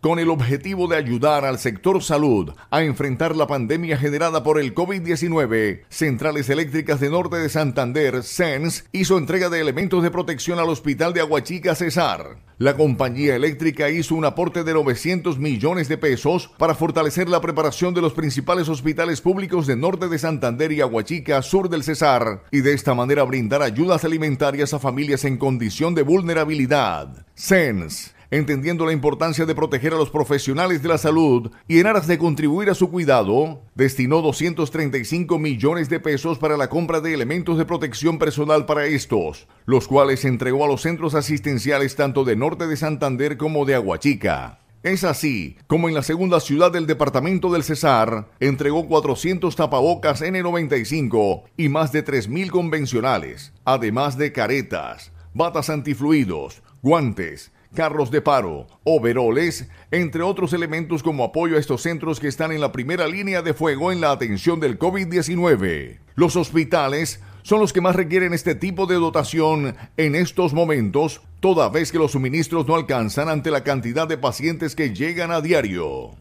con el objetivo de ayudar al sector salud a enfrentar la pandemia generada por el COVID-19. Centrales Eléctricas de Norte de Santander, SENS, hizo entrega de elementos de protección al Hospital de Aguachica Cesar. La compañía eléctrica hizo un aporte de 900 millones de pesos para fortalecer la preparación de los principales hospitales públicos de Norte de Santander y Aguachica, sur del Cesar, y de esta manera brindar ayudas alimentarias a familias en condición de vulnerabilidad. SENS entendiendo la importancia de proteger a los profesionales de la salud y en aras de contribuir a su cuidado, destinó 235 millones de pesos para la compra de elementos de protección personal para estos, los cuales entregó a los centros asistenciales tanto de norte de Santander como de Aguachica. Es así como en la segunda ciudad del departamento del Cesar entregó 400 tapabocas N95 y más de 3.000 convencionales, además de caretas, batas antifluidos, guantes, carros de paro, overoles, entre otros elementos como apoyo a estos centros que están en la primera línea de fuego en la atención del COVID-19. Los hospitales son los que más requieren este tipo de dotación en estos momentos, toda vez que los suministros no alcanzan ante la cantidad de pacientes que llegan a diario.